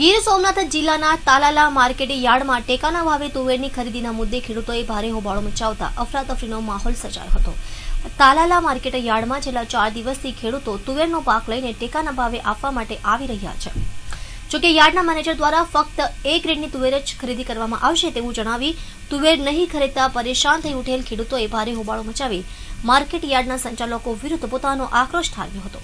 ગીર સોમનાથ જિલ્લાના તાલાલા માર્કેટ યાર્ડમાં ટેકાના ભાવે તુવેરની ખરીદીના મુદ્દે ખેડૂતોએ ભારે હોબાળો મચાવતા અફરાતફરીનો માહોલ સર્જાયો હતો તાલાલા માર્કેટ યાર્ડમાં છેલ્લા ચાર દિવસથી ખેડૂતો તુવેરનો પાક લઈને ટેકાના ભાવે આપવા માટે આવી રહ્યા છે જોકે યાર્ડના મેનેજર દ્વારા ફક્ત એ ગ્રેડની તુવેર જ ખરીદી કરવામાં આવશે તેવું જણાવી તુવેર નહીં ખરીદતા પરેશાન થઈ ઉઠેલ ખેડૂતોએ ભારે હોબાળો મચાવી માર્કેટ યાર્ડના સંચાલકો વિરુદ્ધ પોતાનો આક્રોશ ઠાલવ્યો હતો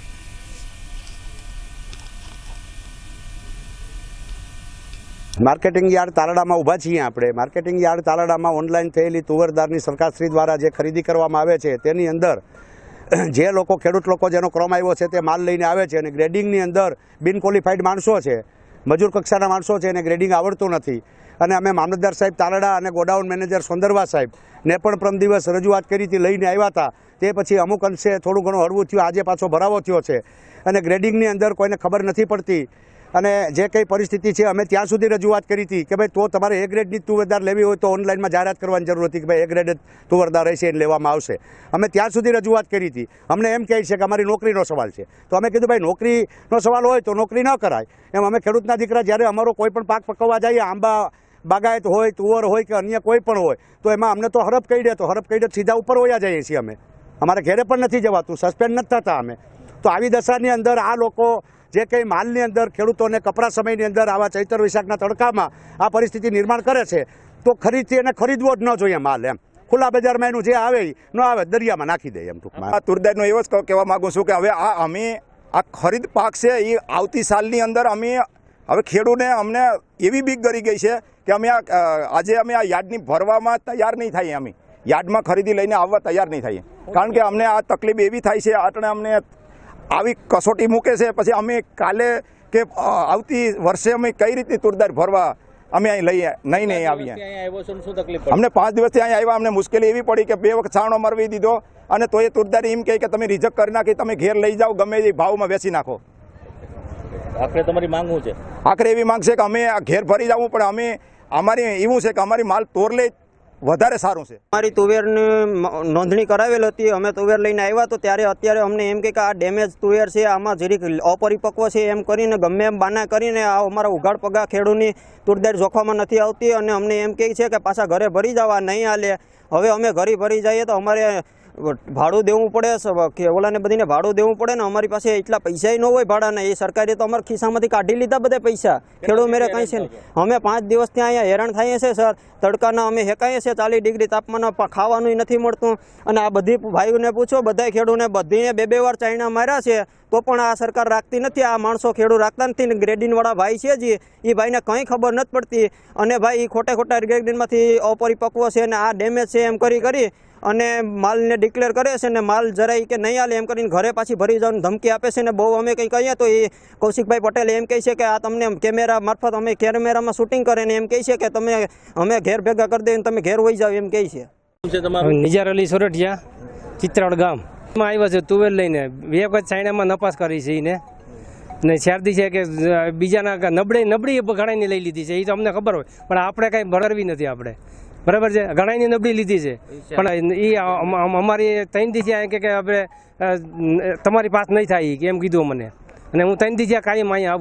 માર્કેટિંગ યાર્ડ તાલાડામાં ઊભા છીએ આપણે માર્કેટિંગ યાર્ડ તાલાડામાં ઓનલાઈન થયેલી તુવરદારની સરકારશ્રી દ્વારા જે ખરીદી કરવામાં આવે છે તેની અંદર જે લોકો ખેડૂત લોકો જેનો ક્રમ આવ્યો છે તે માલ લઈને આવે છે અને ગ્રેડિંગની અંદર બિનક્વોલિફાઈડ માણસો છે મજૂર કક્ષાના માણસો છે એને ગ્રેડિંગ આવડતું નથી અને અમે મામલતદાર સાહેબ તાલાડા અને ગોડાઉન મેનેજર સોંદરવા સાહેબને પણ પ્રમ દિવસ રજૂઆત કરી હતી લઈને આવ્યા હતા તે પછી અમુક અંશે થોડું ઘણું હળવું થયું આજે પાછો ભરાવો થયો છે અને ગ્રેડિંગની અંદર કોઈને ખબર નથી પડતી અને જે કંઈ પરિસ્થિતિ છે અમે ત્યાં સુધી રજૂઆત કરી હતી કે ભાઈ તો તમારે એ ગ્રેડની તુવેરદાર લેવી હોય તો ઓનલાઈનમાં જાહેરાત કરવાની જરૂર હતી કે ભાઈ એ ગ્રેડ જ તુવેરદાર રહેશે એને લેવામાં આવશે અમે ત્યાં સુધી રજૂઆત કરી હતી અમને એમ કહે છે કે અમારી નોકરીનો સવાલ છે તો અમે કીધું ભાઈ નોકરીનો સવાલ હોય તો નોકરી ન કરાય એમ અમે ખેડૂતના દીકરા જ્યારે અમારો કોઈ પણ પાક પકવવા જઈએ આંબા બાગાયત હોય તુવર હોય કે અન્ય કોઈ પણ હોય તો એમાં અમને તો હરફ કહી દે તો હરફ કહી દે સીધા ઉપર હોયા જઈએ છીએ અમે અમારે ઘેરે પણ નથી જવાતું સસ્પેન્ડ નથી થતા અમે તો આવી દશાની અંદર આ લોકો જે કંઈ માલની અંદર ખેડૂતોને કપરા સમયની અંદર આવા ચૈતર વિશાખના તડકામાં આ પરિસ્થિતિ નિર્માણ કરે છે તો ખરીદથી એને ખરીદવો જ ન જોઈએ માલ એમ ખુલ્લા બજારમાં એનું જે આવે ન આવે દરિયામાં નાખી દે એમ ટૂંકમાં તુરદારનો એવો જ કહેવા માગું છું કે હવે આ અમે આ ખરીદ પાક છે એ આવતી સાલની અંદર અમે હવે ખેડૂને અમને એવી બીક કરી ગઈ છે કે અમે આ આજે અમે આ યાર્ડની ભરવામાં તૈયાર નહીં થઈએ અમે યાર્ડમાં ખરીદી લઈને આવવા તૈયાર નહીં થઈએ કારણ કે અમને આ તકલીફ એવી થાય છે આટણે અમને આવી કસોટી મૂકે છે પછી અમે કાલે કે આવતી વર્ષે અમે કઈ રીતે તુરદાર ભરવા અમે અહીં લઈએ નહીં નહીં આવીએ અમને પાંચ દિવસથી અહીં આવ્યા અમને મુશ્કેલી એવી પડી કે બે વખત છાણો મરવી દીધો અને તો એ તુરદારી એમ કહે કે તમે રિજેક્ટ કરી નાખી તમે ઘેર લઈ જાઓ ગમે એ ભાવમાં બેસી નાખો આખરે તમારી માંગ છે આખરે એવી માંગ છે કે અમે આ ઘેર ભરી જવું પણ અમે અમારી એવું છે કે અમારી માલ તોરલે વધારે સારું છે અમારી તુવેરની નોંધણી કરાવેલ હતી અમે તુવેર લઈને આવ્યા તો ત્યારે અત્યારે અમને એમ કે આ ડેમેજ તુવેર છે આમાં જરીક અપરિપક્વ છે એમ કરીને ગમે એમ બાના કરીને આ અમારા ઉઘાડ પગા ખેડૂની તુરદાર જોખમમાં નથી આવતી અને અમને એમ કહે છે કે પાછા ઘરે ભરી જવા નહીં આલે હવે અમે ઘરે ભરી જઈએ તો અમારે ભાડું દેવું પડે ઓલાને બધીને ભાડું દેવું પડે ને અમારી પાસે એટલા પૈસા ન હોય ભાડાને એ સરકારે તો અમારા ખિસ્સામાંથી કાઢી લીધા બધા પૈસા ખેડૂત મેરે કઈ છે ને અમે પાંચ દિવસ ત્યાં અહીંયા હેરાન થઈએ છીએ સર તડકાના અમે હેકાઈએ છીએ ચાલીસ ડિગ્રી તાપમાનમાં ખાવાનું નથી મળતું અને આ બધી ભાઈઓને પૂછો બધા ખેડૂને બધીને બે બે વાર ચાઇના માર્યા છે તો પણ આ સરકાર રાખતી નથી આ માણસો ખેડૂત રાખતા નથી ને ગ્રેડિનવાળા ભાઈ છે જે એ ભાઈને કંઈ ખબર નથી પડતી અને ભાઈ એ ખોટે ખોટા ગ્રેડિનમાંથી અપરિપક્વ છે અને આ ડેમેજ છે એમ કરી કરી અને માલને ડિક્લેર કરે છે ને માલ જરાય કે નહીં આલે એમ કરીને ઘરે પાછી ભરી જવાની ધમકી આપે છે ને બહુ અમે કંઈ કહીએ તો એ કૌશિકભાઈ પટેલ એમ કહે છે કે આ તમને કેમેરા મારફત અમે કેમેરામાં શૂટિંગ કરે ને એમ કહે છે કે તમે અમે ઘેર ભેગા કરી દઈએ તમે ઘેર વહી જાઓ એમ કહે છે નિજાર અલી સોરઠિયા ચિત્રાળ ગામમાં આવ્યા છે તુવેર લઈને બે વખત ચાઇનામાં નપાસ કરી છે એને ને શરદી છે કે બીજાના નબળે નબળી ઘણાની લઈ લીધી છે એ તો અમને ખબર હોય પણ આપણે કાંઈ ભરવી નથી આપણે બરાબર છે ઘણાની નબળી લીધી છે પણ એ અમારી ત્રણ દી થયા કે આપણે તમારી પાસ નહીં થાય એમ કીધું મને અને હું ત્રણ દી થયા કાયમ અહીંયા આવું